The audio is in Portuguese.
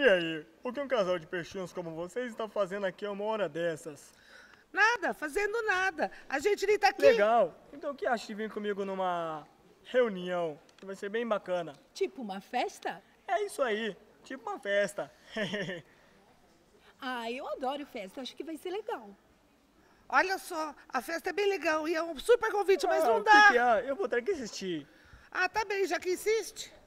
E aí, o que um casal de peixinhos como vocês está fazendo aqui a uma hora dessas? Nada, fazendo nada. A gente nem tá aqui. Legal. Então o que acha de vir comigo numa reunião? Vai ser bem bacana. Tipo uma festa? É isso aí, tipo uma festa. ah, eu adoro festa, acho que vai ser legal. Olha só, a festa é bem legal e é um super convite, ah, mas não dá. Que que é? Eu vou ter que assistir. Ah, tá bem, já que insiste.